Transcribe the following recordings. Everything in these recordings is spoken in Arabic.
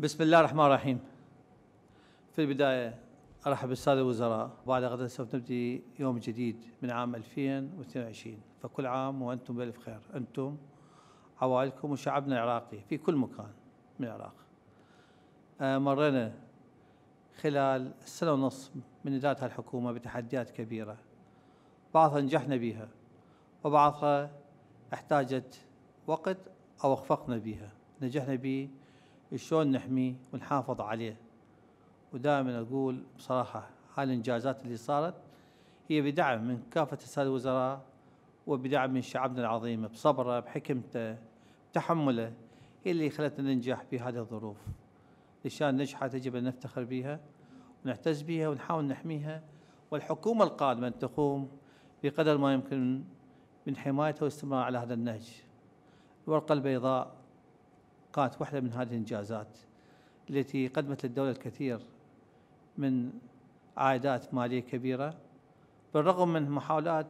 بسم الله الرحمن الرحيم في البداية أرحب بالسادة الوزراء بعد غدا سوف نبدي يوم جديد من عام 2022 فكل عام وأنتم بألف خير أنتم عوائلكم وشعبنا العراقي في كل مكان من العراق آه، مرينا خلال سنة ونص من إدارة الحكومة بتحديات كبيرة بعضها نجحنا بها وبعضها احتاجت وقت أو أخفقنا بها نجحنا به شلون نحميه ونحافظ عليه ودائما أقول بصراحة هالإنجازات اللي صارت هي بدعم من كافة السادة الوزراء وبدعم من شعبنا العظيم بصبره بحكمته بتحمله هي اللي خلتنا ننجح في هذه الظروف لشان نجحت يجب أن نفتخر بها ونعتز بها ونحاول نحميها والحكومة القادمة أن تقوم بقدر ما يمكن من حمايتها والاستمرار على هذا النهج الورقة البيضاء كانت واحدة من هذه الإنجازات التي قدمت للدولة الكثير من عائدات مالية كبيرة بالرغم من محاولات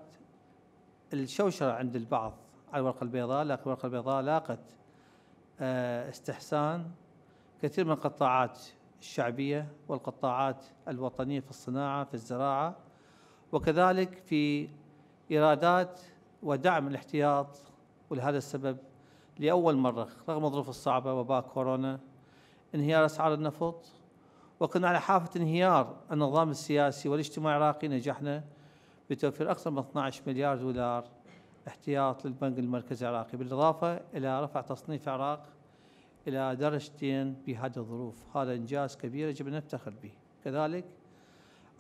الشوشرة عند البعض على الورقة البيضاء لكن الورقة البيضاء لاقت آه، استحسان كثير من القطاعات الشعبية والقطاعات الوطنية في الصناعة في الزراعة وكذلك في إيرادات ودعم الاحتياط ولهذا السبب لأول مرة رغم الظروف الصعبة وباء كورونا انهيار أسعار النفط وكنا على حافة انهيار النظام السياسي والاجتماعي العراقي نجحنا بتوفير أكثر من 12 مليار دولار احتياط للبنك المركزي العراقي بالإضافة إلى رفع تصنيف العراق إلى درجتين بهذه الظروف هذا إنجاز كبير يجب أن نفتخر به كذلك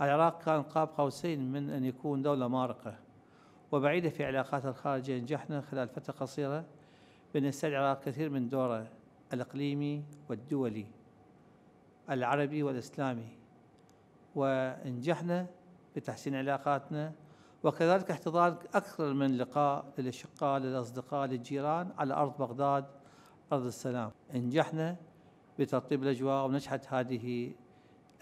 العراق كان قاب قوسين من أن يكون دولة مارقة وبعيدة في علاقاتها الخارجية نجحنا خلال فترة قصيرة بأن العراق كثير من دوره الإقليمي والدولي العربي والإسلامي ونجحنا بتحسين علاقاتنا وكذلك احتضان أكثر من لقاء للأشقاء للأصدقاء للجيران على أرض بغداد أرض السلام نجحنا بترطيب الأجواء ونجحت هذه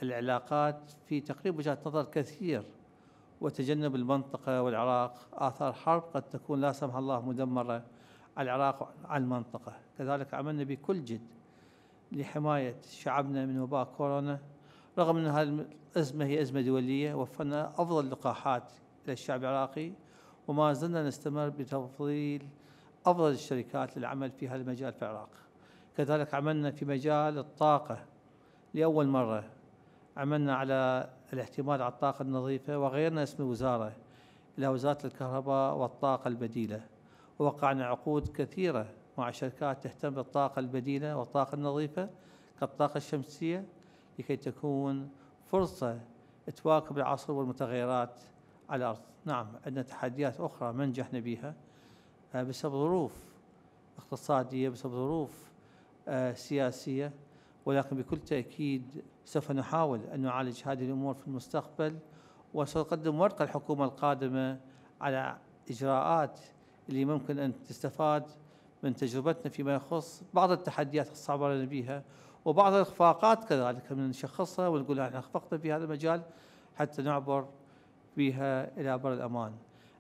العلاقات في تقريب وجهات نظر كثير وتجنب المنطقة والعراق آثار حرب قد تكون لا سمح الله مدمرة على العراق وعلى المنطقة كذلك عملنا بكل جد لحماية شعبنا من وباء كورونا رغم أن هذه الأزمة هي أزمة دولية وفرنا أفضل اللقاحات للشعب العراقي وما زلنا نستمر بتفضيل أفضل الشركات للعمل في هذا المجال في العراق كذلك عملنا في مجال الطاقة لأول مرة عملنا على الاعتماد على الطاقة النظيفة وغيرنا اسم الوزارة إلى وزارة الكهرباء والطاقة البديلة ووقعنا عقود كثيرة مع شركات تهتم بالطاقة البديلة والطاقة النظيفة كالطاقة الشمسية لكي تكون فرصة تواكب العصر والمتغيرات على الأرض نعم عندنا تحديات أخرى ما نجحنا بها آه، بسبب ظروف اقتصادية بسبب ظروف آه، سياسية ولكن بكل تأكيد سوف نحاول أن نعالج هذه الأمور في المستقبل وسنقدم ورقة الحكومة القادمة على إجراءات اللي ممكن أن تستفاد من تجربتنا فيما يخص بعض التحديات الصعبة اللي بها وبعض الإخفاقات كذلك من نشخصها ونقول احنا اخفقنا في هذا المجال حتى نعبر بها إلى بر الأمان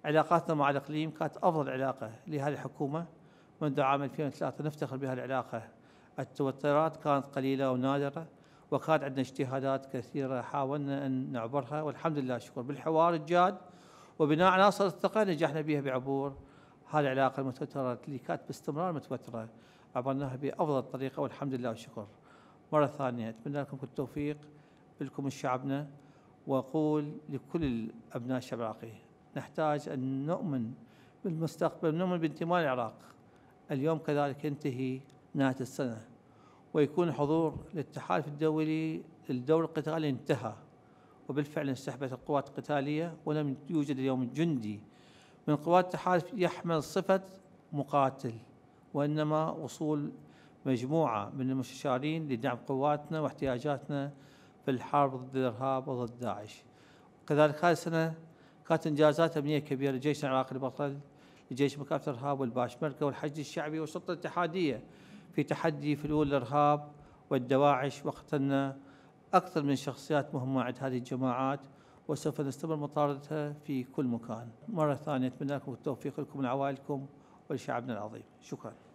علاقاتنا مع الإقليم كانت أفضل علاقة لهذه الحكومة منذ عام 2003 نفتخر بهذه العلاقة التوترات كانت قليلة ونادرة وكان عندنا اجتهادات كثيرة حاولنا أن نعبرها والحمد لله شكر بالحوار الجاد وبناء عناصر الثقة نجحنا بها بعبور هذه العلاقة المتوترة اللي كانت باستمرار متوترة عبرناها بأفضل طريقة والحمد لله والشكر مرة ثانية أتمنى لكم كل التوفيق لكم الشعبنا وأقول لكل أبناء الشعب العراقي نحتاج أن نؤمن بالمستقبل نؤمن بانتماء العراق اليوم كذلك ينتهي نهاية السنة ويكون حضور الاتحاد الدولي للدور القتالي انتهى وبالفعل انسحبت القوات القتالية ولم يوجد اليوم جندي من قوات التحالف يحمل صفة مقاتل وإنما وصول مجموعة من المستشارين لدعم قواتنا واحتياجاتنا في الحرب ضد الإرهاب وضد داعش كذلك هذه السنة كانت إنجازات أمنية كبيرة للجيش العراقي البطل لجيش مكافحة الإرهاب والباشمركة والحشد الشعبي والسلطة الاتحادية في تحدي فلول الإرهاب والدواعش وقتلنا أكثر من شخصيات مهمة عند هذه الجماعات وسوف نستمر مطاردتها في كل مكان مرة ثانية أتمنى لكم التوفيق لكم وعوائلكم ولشعبنا العظيم شكرا